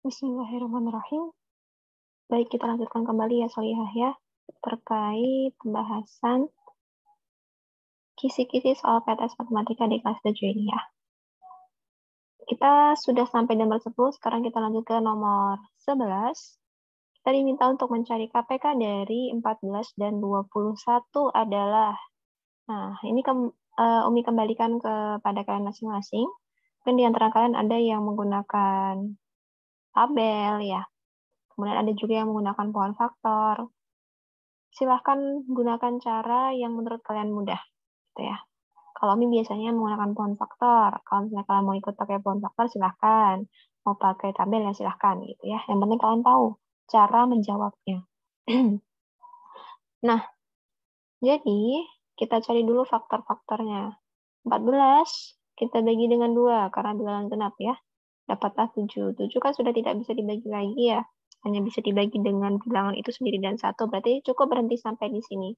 Bismillahirrahmanirrahim. Baik, kita lanjutkan kembali ya Solihah ya, terkait pembahasan kisi-kisi soal PTS Matematika di kelas 7 ini ya. Kita sudah sampai nomor 10, sekarang kita lanjut ke nomor 11. Kita diminta untuk mencari KPK dari 14 dan 21 adalah. Nah, ini ke, uh, eh, Umi kembalikan kepada kalian masing-masing. Mungkin di antara kalian ada yang menggunakan tabel ya. Kemudian ada juga yang menggunakan pohon faktor. Silahkan gunakan cara yang menurut kalian mudah, gitu ya. Kalau ini biasanya menggunakan pohon faktor. Kalau misalnya kalian mau ikut pakai pohon faktor, silahkan. Mau pakai tabel ya silahkan, gitu ya. Yang penting kalian tahu cara menjawabnya. nah, jadi kita cari dulu faktor-faktornya. 14 kita bagi dengan dua karena bilangan genap ya dapat 7, 7 kan sudah tidak bisa dibagi lagi ya. Hanya bisa dibagi dengan bilangan itu sendiri dan satu. Berarti cukup berhenti sampai di sini.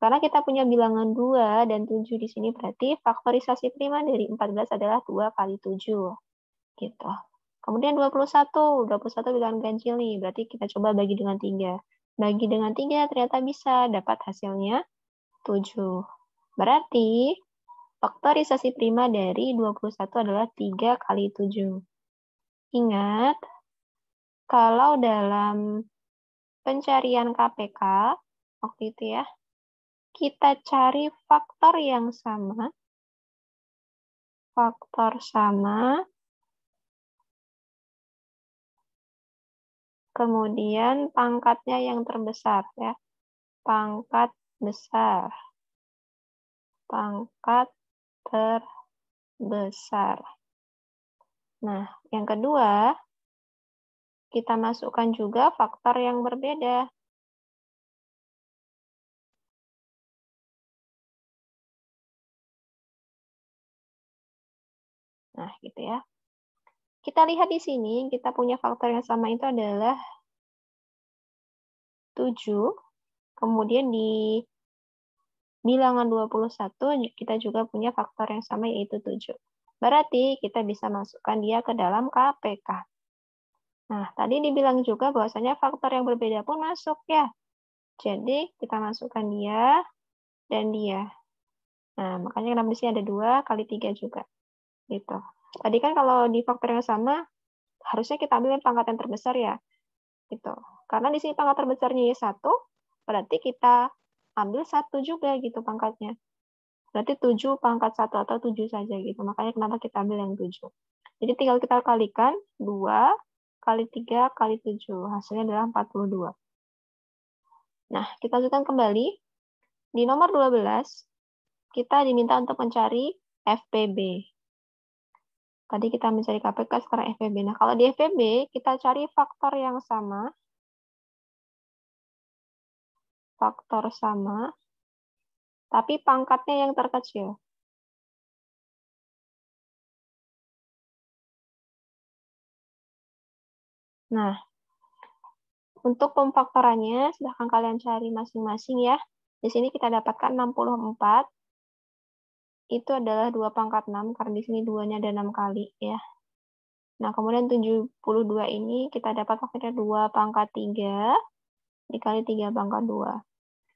Karena kita punya bilangan 2 dan 7 di sini berarti faktorisasi prima dari 14 adalah 2 kali 7. Gitu. Kemudian 21, 21 bilangan ganjil nih, berarti kita coba bagi dengan 3. Bagi dengan 3 ternyata bisa dapat hasilnya 7. Berarti Faktorisasi prima dari 21 adalah 3 kali 7. Ingat, kalau dalam pencarian KPK, waktu itu ya, kita cari faktor yang sama. Faktor sama. Kemudian pangkatnya yang terbesar ya. Pangkat besar. Pangkat terbesar. Nah, yang kedua, kita masukkan juga faktor yang berbeda. Nah, gitu ya. Kita lihat di sini, kita punya faktor yang sama itu adalah 7. Kemudian di di lengan 21 kita juga punya faktor yang sama yaitu 7. Berarti kita bisa masukkan dia ke dalam KPK. Nah, tadi dibilang juga bahwasanya faktor yang berbeda pun masuk ya. Jadi kita masukkan dia dan dia. Nah, makanya kenapa di sini ada 2 kali 3 juga. Gitu. Tadi kan kalau di faktor yang sama, harusnya kita ambil yang pangkat yang terbesar ya. Gitu. Karena di sini pangkat terbesarnya ya 1 berarti kita ambil satu juga gitu pangkatnya. Berarti 7 pangkat 1 atau 7 saja gitu. Makanya kenapa kita ambil yang 7. Jadi tinggal kita kalikan 2 kali 3 kali 7. Hasilnya adalah 42. Nah, kita lanjutkan kembali. Di nomor 12, kita diminta untuk mencari FPB. Tadi kita mencari KPK, sekarang FPB. Nah, kalau di FPB, kita cari faktor yang sama faktor sama, tapi pangkatnya yang terkecil. Nah, untuk pemfaktorannya, silahkan kalian cari masing-masing ya. Di sini kita dapatkan 64. Itu adalah 2 pangkat 6, karena di sini 2-nya ada 6 kali ya. Nah, kemudian 72 ini kita dapat faktornya 2 pangkat 3 dikali 3 pangkat 2.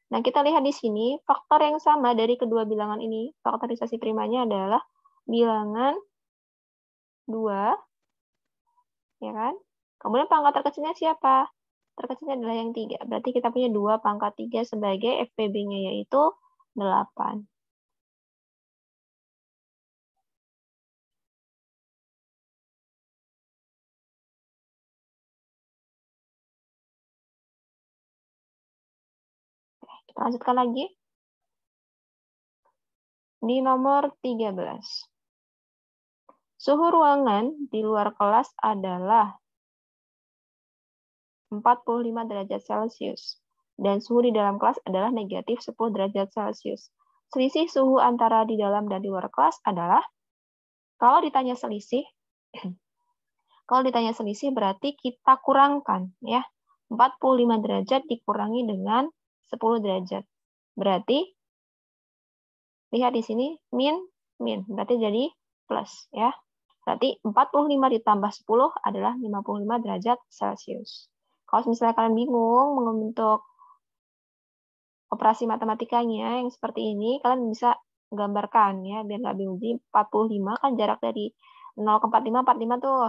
Nah, kita lihat di sini faktor yang sama dari kedua bilangan ini, faktorisasi primanya adalah bilangan 2, ya kan? Kemudian pangkat terkecilnya siapa? Terkecilnya adalah yang 3. Berarti kita punya 2 pangkat 3 sebagai FPB-nya, yaitu 8. Kita lanjutkan lagi. Di nomor 13. Suhu ruangan di luar kelas adalah 45 derajat Celcius dan suhu di dalam kelas adalah negatif 10 derajat Celcius. Selisih suhu antara di dalam dan di luar kelas adalah kalau ditanya selisih kalau ditanya selisih berarti kita kurangkan ya. 45 derajat dikurangi dengan 10 derajat. Berarti, lihat di sini, min, min. Berarti jadi plus. ya. Berarti 45 ditambah 10 adalah 55 derajat Celcius. Kalau misalnya kalian bingung membentuk operasi matematikanya yang seperti ini, kalian bisa gambarkan ya, biar nggak bingung. 45 kan jarak dari 0 ke 45, 45 tuh.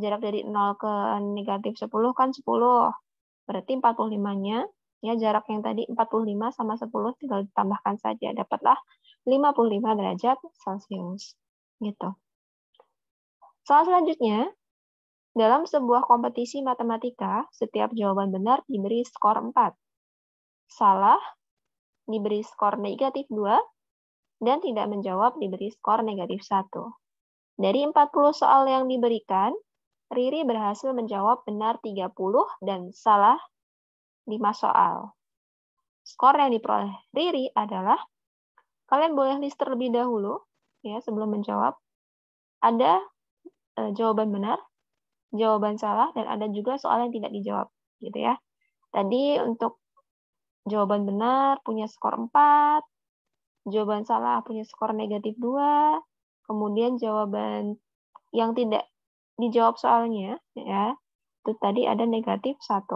Jarak dari 0 ke negatif 10 kan 10. Berarti 45-nya Ya, jarak yang tadi 45 sama 10 tinggal ditambahkan saja. Dapatlah 55 derajat Celcius. Gitu. Soal selanjutnya, dalam sebuah kompetisi matematika, setiap jawaban benar diberi skor 4. Salah diberi skor negatif 2, dan tidak menjawab diberi skor negatif 1. Dari 40 soal yang diberikan, Riri berhasil menjawab benar 30 dan salah 5 soal. Skor yang diperoleh Riri adalah kalian boleh list terlebih dahulu ya sebelum menjawab. Ada e, jawaban benar, jawaban salah dan ada juga soal yang tidak dijawab gitu ya. Tadi untuk jawaban benar punya skor 4, jawaban salah punya skor negatif 2, kemudian jawaban yang tidak dijawab soalnya ya itu tadi ada negatif 1.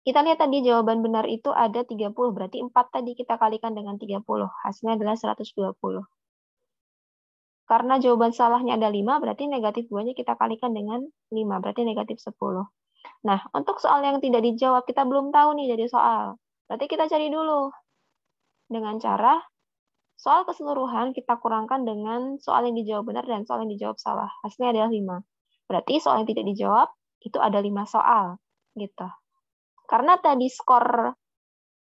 Kita lihat tadi jawaban benar itu ada 30, berarti 4 tadi kita kalikan dengan 30, hasilnya adalah 120. Karena jawaban salahnya ada 5, berarti negatif 2-nya kita kalikan dengan 5, berarti negatif 10. Nah, untuk soal yang tidak dijawab, kita belum tahu nih dari soal. Berarti kita cari dulu. Dengan cara soal keseluruhan kita kurangkan dengan soal yang dijawab benar dan soal yang dijawab salah. Hasilnya adalah 5. Berarti soal yang tidak dijawab itu ada 5 soal. gitu. Karena tadi skor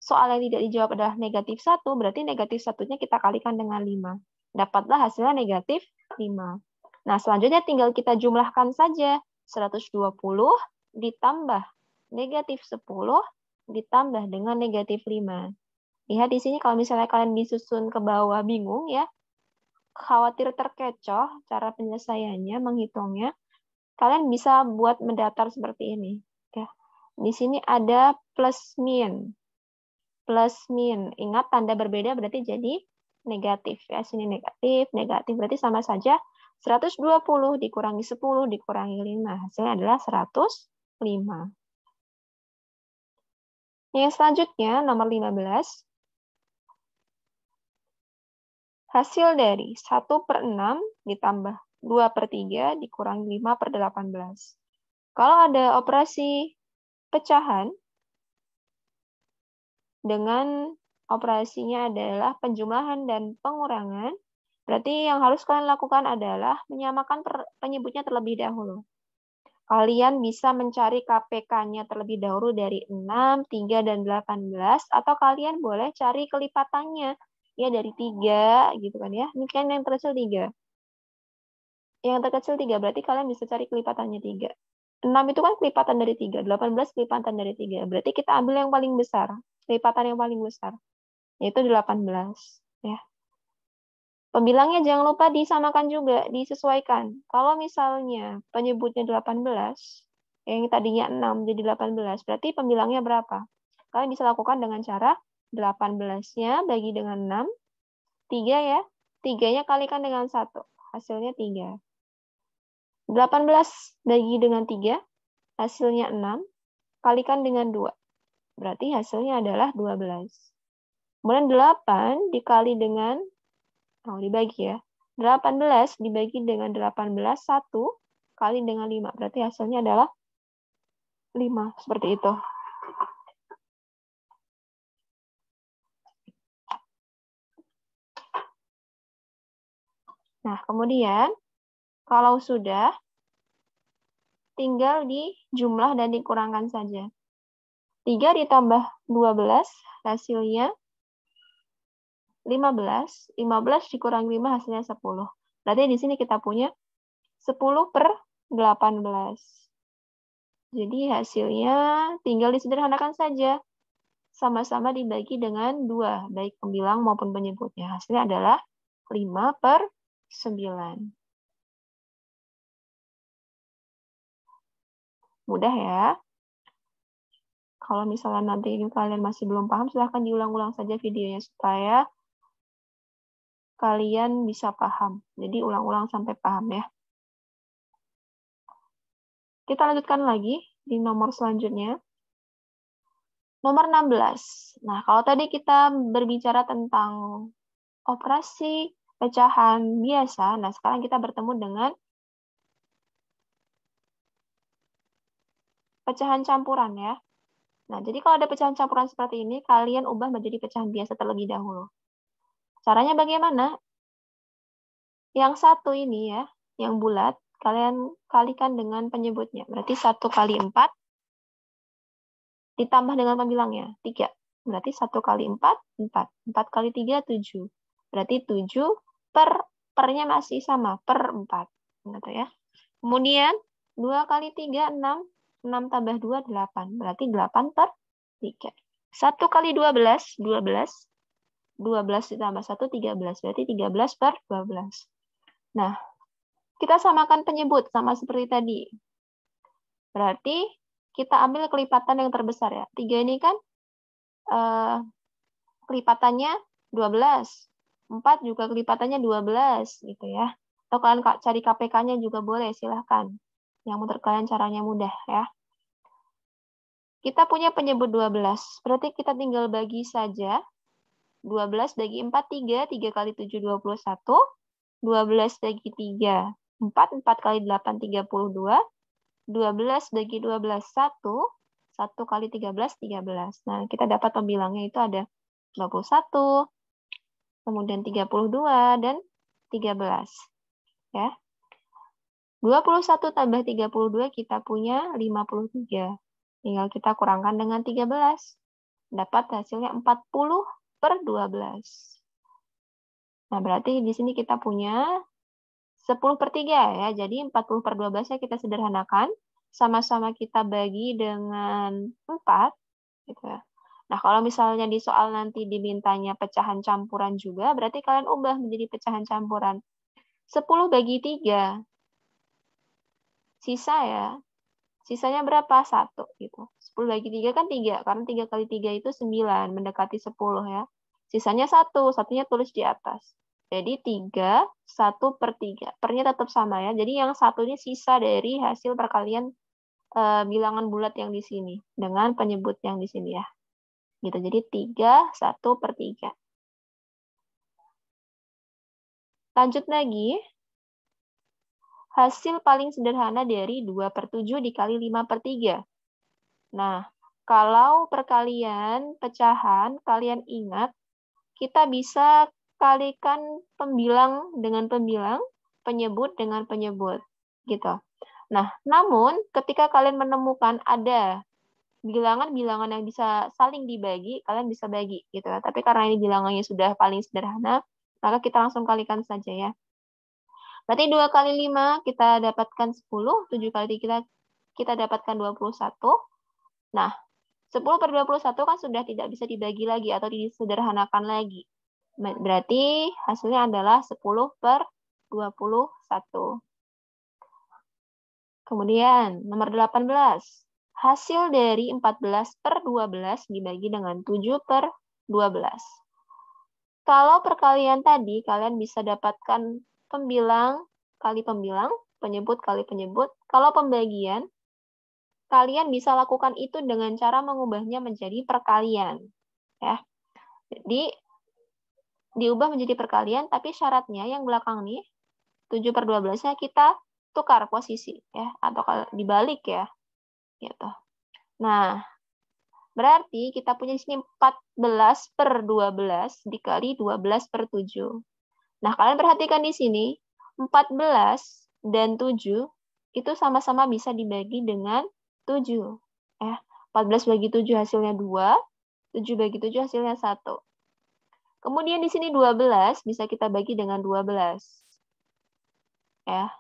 soal yang tidak dijawab adalah negatif satu, berarti negatif satunya kita kalikan dengan 5. Dapatlah hasilnya negatif 5. Nah, selanjutnya tinggal kita jumlahkan saja. 120 ditambah negatif 10 ditambah dengan negatif 5. Lihat di sini kalau misalnya kalian disusun ke bawah bingung ya, khawatir terkecoh cara penyelesaiannya, menghitungnya, kalian bisa buat mendatar seperti ini. Di sini ada plus min. Plus min. Ingat tanda berbeda berarti jadi negatif. Ya, sini negatif, negatif berarti sama saja 120 dikurangi 10 dikurangi 5. Hasilnya adalah 105. Yang selanjutnya nomor 15. Hasil dari 1 per 6 ditambah 2 per 3 dikurangi 5 per 18. Kalau ada operasi pecahan dengan operasinya adalah penjumlahan dan pengurangan. Berarti yang harus kalian lakukan adalah menyamakan penyebutnya terlebih dahulu. Kalian bisa mencari KPK-nya terlebih dahulu dari 6, 3, dan 18, atau kalian boleh cari kelipatannya, ya dari 3, gitu kan ya. Ini kan yang terkecil 3. Yang terkecil 3, berarti kalian bisa cari kelipatannya 3. 6 itu kan kelipatan dari 3, 18 kelipatan dari 3. Berarti kita ambil yang paling besar, kelipatan yang paling besar, yaitu 18. Ya. Pembilangnya jangan lupa disamakan juga, disesuaikan. Kalau misalnya penyebutnya 18, yang tadinya 6 jadi 18, berarti pembilangnya berapa? Kalian bisa lakukan dengan cara 18-nya bagi dengan 6, 3 ya, 3-nya kalikan dengan 1, hasilnya 3. 18 bagi dengan 3, hasilnya 6, kalikan dengan 2. Berarti hasilnya adalah 12. Kemudian 8 dikali dengan, oh dibagi ya, 18 dibagi dengan 18, 1 kali dengan 5. Berarti hasilnya adalah 5, seperti itu. Nah, kemudian kalau sudah, tinggal di jumlah dan dikurangkan saja. 3 ditambah 12 hasilnya 15. 15 dikurang 5 hasilnya 10. Berarti di sini kita punya 10 per 18. Jadi hasilnya tinggal disederhanakan saja. Sama-sama dibagi dengan 2, baik pembilang maupun penyebutnya. Hasilnya adalah 5 per 9. Mudah ya. Kalau misalnya nanti kalian masih belum paham, silahkan diulang-ulang saja videonya supaya kalian bisa paham. Jadi ulang-ulang sampai paham ya. Kita lanjutkan lagi di nomor selanjutnya. Nomor 16. Nah, kalau tadi kita berbicara tentang operasi pecahan biasa, nah sekarang kita bertemu dengan pecahan campuran ya. Nah, jadi kalau ada pecahan campuran seperti ini, kalian ubah menjadi pecahan biasa terlebih dahulu. Caranya bagaimana? Yang satu ini ya, yang bulat, kalian kalikan dengan penyebutnya. Berarti 1 kali 4 ditambah dengan pembilangnya, 3. Berarti 1 kali 4, 4. 4 kali 3, 7. Berarti 7 per, pernya masih sama, per 4. Gitu ya. Kemudian 2 kali 3, 6. 6 tambah 2, 8. Berarti 8 per 3. 1 kali 12, 12. 12 ditambah 1, 13. Berarti 13 per 12. Nah, kita samakan penyebut sama seperti tadi. Berarti kita ambil kelipatan yang terbesar ya. 3 ini kan eh, kelipatannya 12. 4 juga kelipatannya 12 gitu ya. Atau kalian cari KPK-nya juga boleh, silahkan. Yang menurut kalian caranya mudah ya. Kita punya penyebut 12. Berarti kita tinggal bagi saja. 12 bagi 4, 3. 3 kali 7, 21. 12 bagi 3, 4. 4 kali 8, 32. 12 bagi 12, 1. 1 kali 13, 13. Nah, kita dapat pembilangnya itu ada 21, kemudian 32, dan 13. Ya. 21 tambah 32 kita punya 53. Tinggal kita kurangkan dengan 13. Dapat hasilnya 40 per 12. Nah, berarti di sini kita punya 10 per 3 ya. Jadi 40 per 12 ya kita sederhanakan. Sama-sama kita bagi dengan 4. Gitu ya. Nah, kalau misalnya di soal nanti dimintanya pecahan campuran juga, berarti kalian ubah menjadi pecahan campuran. 10 bagi 3, sisa ya sisanya berapa satu gitu 10 bagi 3 kan tiga karena tiga kali tiga itu 9 mendekati 10 ya sisanya satu satunya tulis di atas jadi tiga satu per tiga pernya tetap sama ya jadi yang satunya sisa dari hasil perkalian e, bilangan bulat yang di sini dengan penyebut yang di sini ya gitu jadi tiga satu per tiga lanjut lagi hasil paling sederhana dari 2 per 7 dikali 5 per 3. Nah, kalau perkalian pecahan, kalian ingat, kita bisa kalikan pembilang dengan pembilang, penyebut dengan penyebut. gitu. Nah, namun ketika kalian menemukan ada bilangan-bilangan yang bisa saling dibagi, kalian bisa bagi gitu. Ya. Tapi karena ini bilangannya sudah paling sederhana, maka kita langsung kalikan saja ya. Berarti 2 kali 5 kita dapatkan 10, 7 kali 3 kita, kita dapatkan 21. Nah, 10 per 21 kan sudah tidak bisa dibagi lagi atau disederhanakan lagi. Berarti hasilnya adalah 10 per 21. Kemudian, nomor 18. Hasil dari 14 per 12 dibagi dengan 7 per 12. Kalau perkalian tadi, kalian bisa dapatkan pembilang kali pembilang, penyebut kali penyebut. Kalau pembagian, kalian bisa lakukan itu dengan cara mengubahnya menjadi perkalian. Ya. Jadi, diubah menjadi perkalian, tapi syaratnya yang belakang nih, 7 per 12-nya kita tukar posisi, ya, atau dibalik ya. Gitu. Nah, berarti kita punya di sini 14 per 12 dikali 12 per 7. Nah, kalian perhatikan di sini, 14 dan 7 itu sama-sama bisa dibagi dengan 7. Ya, 14 bagi 7 hasilnya 2, 7 bagi 7 hasilnya 1. Kemudian di sini 12 bisa kita bagi dengan 12. Ya. Eh,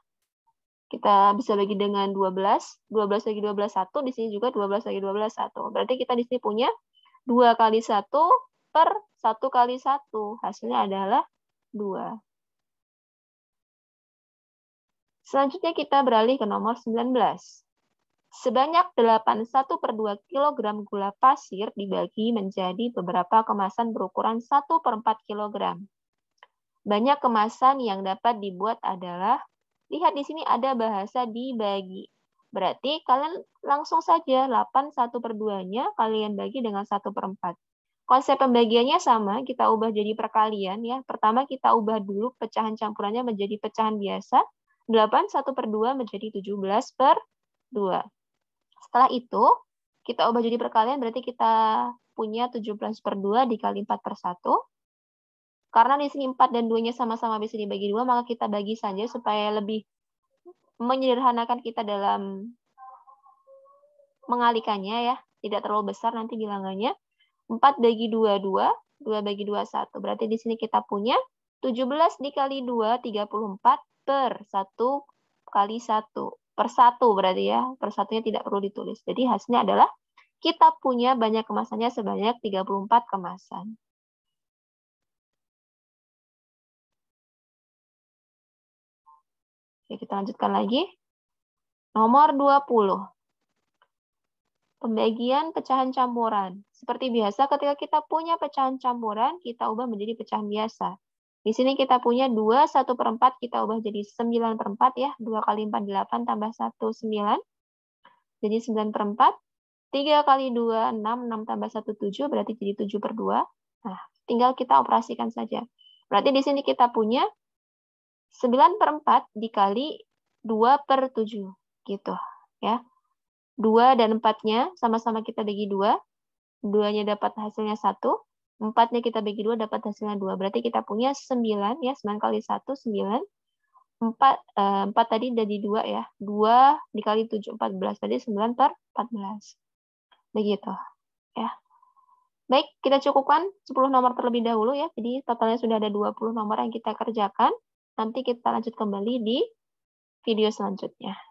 kita bisa bagi dengan 12, 12 lagi 12 1, di sini juga 12 lagi 12 1. Berarti kita di sini punya 2 kali 1 per 1 kali 1. Hasilnya adalah 2. Selanjutnya kita beralih ke nomor 19. Sebanyak 81 per 2 kg gula pasir dibagi menjadi beberapa kemasan berukuran 1 per 4 kg. Banyak kemasan yang dapat dibuat adalah, lihat di sini ada bahasa dibagi. Berarti kalian langsung saja 8 1 per 2-nya kalian bagi dengan 1 per 4. Konsep pembagiannya sama, kita ubah jadi perkalian ya. Pertama kita ubah dulu pecahan campurannya menjadi pecahan biasa. 8, 1 per 2 menjadi 17 per 2. Setelah itu, kita ubah jadi perkalian berarti kita punya 17 per 2 dikali 4 per 1. Karena di sini 4 dan 2-nya sama-sama bisa dibagi 2, maka kita bagi saja supaya lebih menyederhanakan kita dalam mengalikannya ya. Tidak terlalu besar nanti bilangannya. 4 bagi 2, 2. 2 bagi 2, 1. Berarti di sini kita punya 17 dikali 2, 34 per 1 kali 1. Per 1 berarti ya. Per 1-nya tidak perlu ditulis. Jadi hasilnya adalah kita punya banyak kemasannya sebanyak 34 kemasan. Oke, kita lanjutkan lagi. Nomor 20. Pembagian pecahan campuran. Seperti biasa, ketika kita punya pecahan campuran, kita ubah menjadi pecahan biasa. Di sini kita punya 2, 1 per 4, kita ubah jadi 9 per 4 ya. 2 kali 4, 8, tambah 1, 9. Jadi 9 per 4. 3 kali 2, 6, 6 tambah 1, 7, berarti jadi 7 per 2. Nah, tinggal kita operasikan saja. Berarti di sini kita punya 9 per 4 dikali 2 per 7. Gitu ya. 2 dan 4-nya sama-sama kita bagi 2. 2-nya dapat hasilnya 1. 4-nya kita bagi 2 dapat hasilnya 2. Berarti kita punya 9 ya. 9 kali 1, 9. 4, eh, 4 tadi jadi 2 ya. 2 dikali 7, 14. Jadi 9 per 14. Begitu. Ya. Baik, kita cukupkan 10 nomor terlebih dahulu ya. Jadi totalnya sudah ada 20 nomor yang kita kerjakan. Nanti kita lanjut kembali di video selanjutnya.